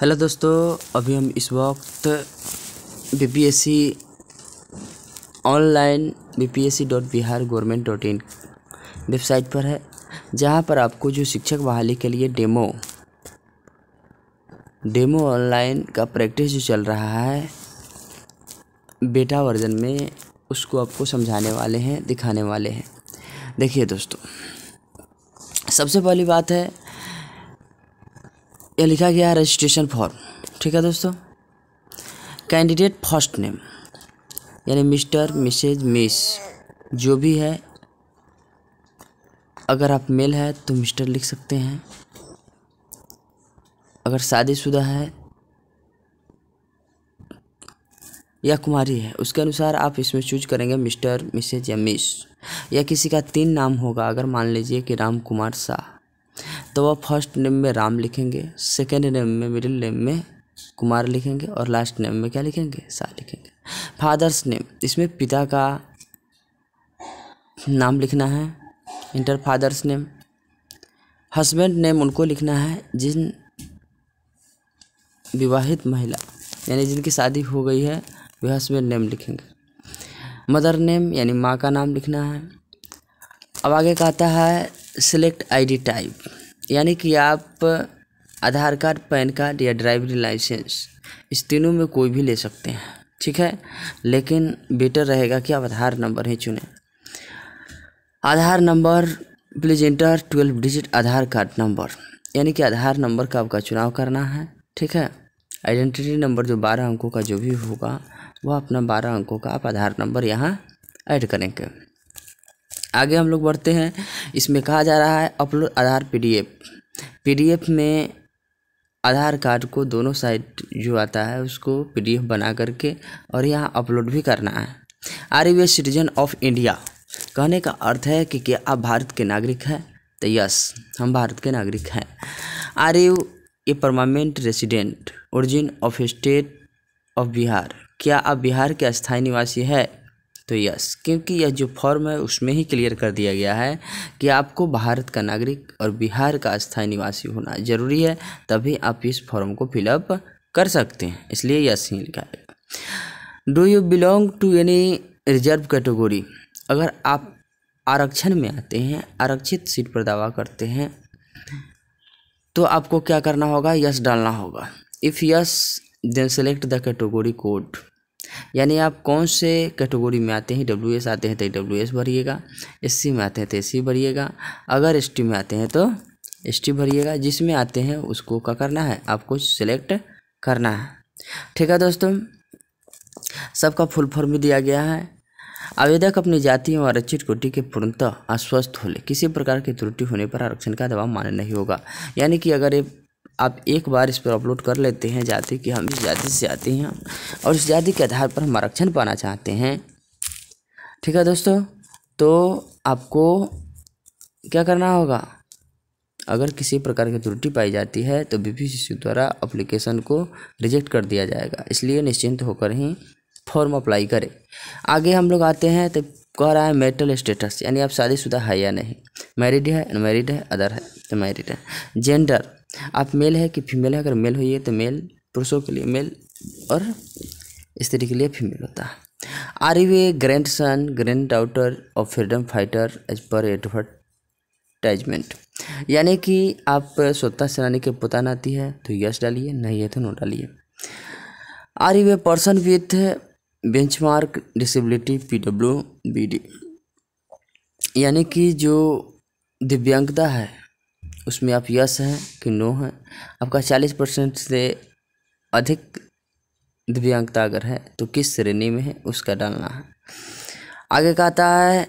hello दोस्तों अभी हम इस वक्त B online C dot Bihar government dot in website पर है जहां पर आपको जो शिक्षक बहाली के लिए डेमो डेमो ऑनलाइन का प्रैक्टिस जो चल रहा है बेटा वर्जन में उसको आपको समझाने वाले हैं दिखाने वाले हैं देखिए दोस्तों सबसे पहली बात है ये लिखा गया है रजिस्ट्रेशन फॉर्म ठीक है दोस्तों कैंडिडेट फर्स्ट नेम यानी मिस्टर मिसेज मिस जो भी है अगर आप मेल है तो मिस्टर लिख सकते हैं अगर शादीशुदा है या कुमारी है उसके अनुसार आप इसमें चूज करेंगे मिस्टर मिसेज या मिस या किसी का तीन नाम होगा अगर मान लीजिए कि राम कुमार शाह तो वह फर्स्ट नेम में राम लिखेंगे सेकेंड नेम में मिडिल नेम में कुमार लिखेंगे और लास्ट नेम में क्या लिखेंगे शाह लिखेंगे फादर्स नेम इसमें पिता का नाम लिखना है enter father's name husband name उनको लिखना है जिन विवाहित महिला यानी जिनकी शादी हो गई है वे हस्बैंड नेम लिखेंगे मदर नेम यानी माँ का नाम लिखना है अब आगे कहता है सिलेक्ट आईडी टाइप यानी कि आप आधार कार्ड पैन कार्ड या ड्राइविंग लाइसेंस इस तीनों में कोई भी ले सकते हैं ठीक है लेकिन बेटर रहेगा कि आप आधार नंबर ही चुनें Aadhaar number please enter twelve digit Aadhaar card number यानी कि आधार नंबर का आपका चुनाव करना है ठीक है आइडेंटिटी नंबर जो बारह अंकों का जो भी होगा वह अपना बारह अंकों का आप आधार नंबर यहाँ ऐड करेंगे आगे हम लोग बढ़ते हैं इसमें कहा जा रहा है अपलोड आधार पीडीएफ पीडीएफ में आधार कार्ड को दोनों साइड जो आता है उसको पीडीएफ बना करके और यहाँ अपलोड भी करना है are you a citizen of India कहने का अर्थ है कि क्या आप भारत के नागरिक हैं तो यस हम भारत के नागरिक हैं are you a permanent resident origin of state of Bihar क्या आप बिहार के स्थायी निवासी है तो यस क्योंकि यह जो फॉर्म है उसमें ही क्लियर कर दिया गया है कि आपको भारत का नागरिक और बिहार का स्थायी निवासी होना ज़रूरी है तभी आप इस फॉर्म को फिलअप कर सकते हैं इसलिए यस ही लिखा है do you belong to any reserve category अगर आप आरक्षण में आते हैं आरक्षित सीट पर दावा करते हैं तो आपको क्या करना होगा यस डालना होगा if yes then select the category code यानी आप कौन से कैटेगरी में आते हैं डब्ल्यू एस आते हैं तो डब्ल्यू एस भरिएगा एस सी में आते हैं तो एस सी भरिएगा अगर एस टी में आते हैं तो एस टी भरिएगा जिसमें आते हैं उसको क्या करना है आपको सिलेक्ट करना है ठीक है दोस्तों सबका फुल फॉर्म भी दिया गया है आवेदक अपनी जाति और आरक्षित कोटि के पूर्णतः अस्वस्थ हो ले किसी प्रकार की त्रुटि होने पर आरक्षण का दबाव मान्य नहीं होगा यानी कि अगर ये आप एक बार इस पर अपलोड कर लेते हैं जाति कि हम इस जाति से आते हैं और इस जाति के आधार पर हम आरक्षण पाना चाहते हैं ठीक है दोस्तों तो आपको क्या करना होगा अगर किसी प्रकार की त्रुटि पाई जाती है तो बीपीसीसी द्वारा अप्लीकेशन को रिजेक्ट कर दिया जाएगा इसलिए निश्चिंत होकर ही फॉर्म अप्लाई करें आगे हम लोग आते हैं तो कह रहा है मेरिटल स्टेटस यानी आप शादीशुदा है या नहीं मैरिड है अनमेरिड है अदर है तो मैरिड है जेंडर आप मेल है कि फीमेल है अगर मेल हो तो मेल पुरुषों के लिए मेल और स्त्री के लिए फीमेल होता है are you a grandson granddaughter और freedom fighter as per advertisement यानी कि आप स्वतः सेनानी के पुता नाती है तो यस डालिए नहीं है तो नो डालिए are you a person with benchmark disability P W B D यानी कि जो दिव्यांगता है उसमें आप यस हैं कि नो हैं आपका चालीस परसेंट से अधिक दिव्यांगता अगर है तो किस श्रेणी में है उसका डालना है आगे कहता है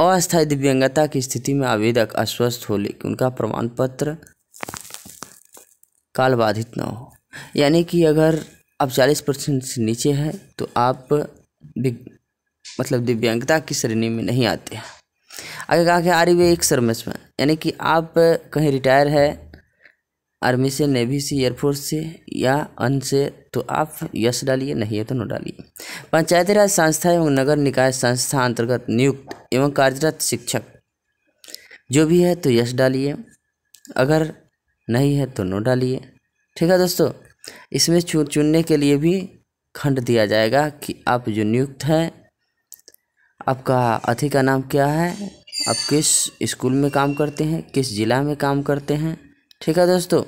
अस्थायी दिव्यांगता की स्थिति में आवेदक अस्वस्थ हो लेकिन उनका प्रमाण पत्र काल बाधित ना हो यानी कि अगर आप चालीस परसेंट से नीचे हैं तो आप मतलब दिव्यांगता की श्रेणी में नहीं आते हैं आगे कहा कि आर यू एक सर्विस में यानी कि आप कहीं रिटायर है आर्मी से नेवी से एयरफोर्स से या अन से तो आप यस डालिए नहीं है तो नो डालिए पंचायती राज संस्था एवं नगर निकाय संस्था अंतर्गत नियुक्त एवं कार्यरत शिक्षक जो भी है तो यस डालिए अगर नहीं है तो नो डालिए ठीक है दोस्तों इसमें चुन चुनने के लिए भी खंड दिया जाएगा कि आप जो नियुक्त हैं आपका अथी का नाम क्या है आप किस स्कूल में काम करते हैं किस ज़िला में काम करते हैं ठीक है दोस्तों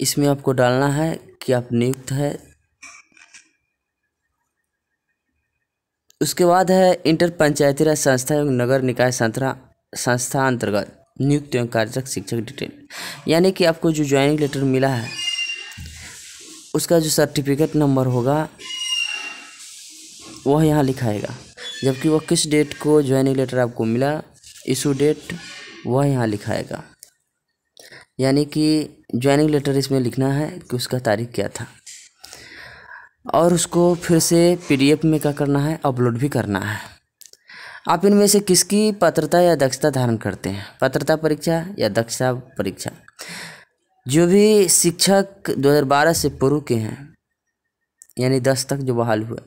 इसमें आपको डालना है कि आप नियुक्त है उसके बाद है इंटर पंचायती राज संस्था एवं नगर निकाय संस्था संस्था अंतर्गत नियुक्त एवं कार्यरत शिक्षक डिटेल यानी कि आपको जो ज्वाइनिंग लेटर मिला है उसका जो सर्टिफिकेट नंबर होगा वह यहाँ लिखाएगा जबकि वह किस डेट को ज्वाइनिंग लेटर आपको मिला इशू डेट वह यहाँ लिखाएगा यानी कि ज्वाइनिंग लेटर इसमें लिखना है कि उसका तारीख क्या था और उसको फिर से पीडीएफ में क्या करना है अपलोड भी करना है आप इनमें से किसकी पात्रता या दक्षता धारण करते हैं पात्रता परीक्षा या दक्षता परीक्षा जो भी शिक्षक 2012 से पूर्व के हैं यानी 10 तक जो बहाल हुए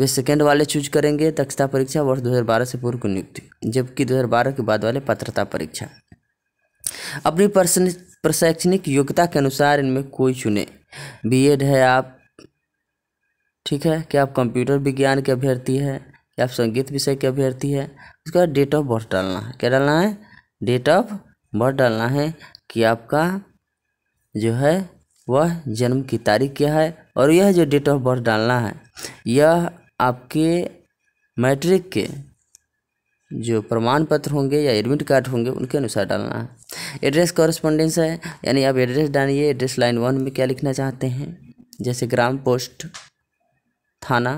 वे सेकेंड वाले चूज करेंगे दक्षता परीक्षा वर्ष 2012 से पूर्व की नियुक्ति जबकि 2012 के बाद वाले पात्रता परीक्षा अपनी प्रशैक्षणिक योग्यता के अनुसार इनमें कोई चुने एड है आप ठीक है कि आप कंप्यूटर विज्ञान के अभ्यर्थी है क्या आप संगीत विषय के अभ्यर्थी है उसके बाद डेट ऑफ बर्थ डालना है क्या डालना है डेट ऑफ बर्थ डालना है कि आपका जो है वह जन्म की तारीख क्या है और यह जो डेट ऑफ बर्थ डालना है यह आपके मैट्रिक के जो प्रमाण पत्र होंगे या एडमिट कार्ड होंगे उनके अनुसार डालना है एड्रेस कॉरेस्पॉन्डेंस है यानी आप एड्रेस डालिए एड्रेस लाइन वन में क्या लिखना चाहते हैं जैसे ग्राम पोस्ट थाना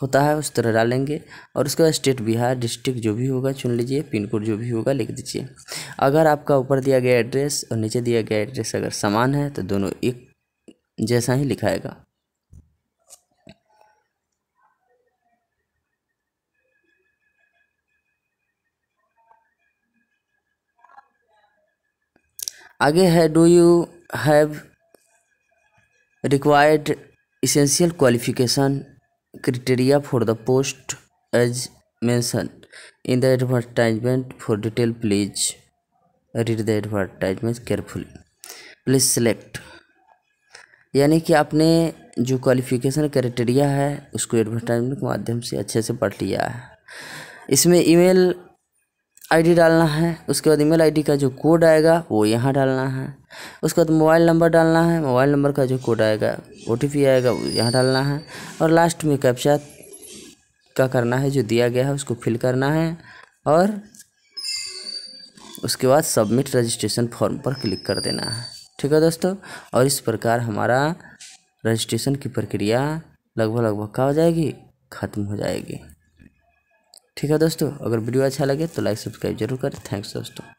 होता है उस तरह डालेंगे और उसके बाद स्टेट बिहार डिस्ट्रिक्ट जो भी होगा चुन लीजिए पिन कोड जो भी होगा लिख दीजिए अगर आपका ऊपर दिया गया एड्रेस और नीचे दिया गया एड्रेस अगर समान है तो दोनों एक जैसा ही लिखाएगा आगे है do you have required essential qualification criteria for the post as mention in the advertisement for detail please read the advertisement careful please select यानी कि आपने जो क्वालिफिकेशन क्राइटेरिया है उसको एडवर्टाइजमेंट के माध्यम से अच्छे से पढ़ लिया है इसमें ईमेल आईडी डालना है उसके बाद ईमेल आईडी का जो कोड आएगा वो यहाँ डालना है उसके बाद मोबाइल नंबर डालना है मोबाइल नंबर का जो कोड आएगा ओ आएगा वो यहाँ डालना है और लास्ट में कैप्चा का करना है जो दिया गया है उसको फिल करना है और उसके बाद सबमिट रजिस्ट्रेशन फॉर्म पर क्लिक कर देना है ठीक है दोस्तों और इस प्रकार हमारा रजिस्ट्रेशन की प्रक्रिया लगभग लगभग का हो जाएगी ख़त्म हो जाएगी ठीक है दोस्तों अगर वीडियो अच्छा लगे तो लाइक सब्सक्राइब जरूर करें थैंक्स दोस्तों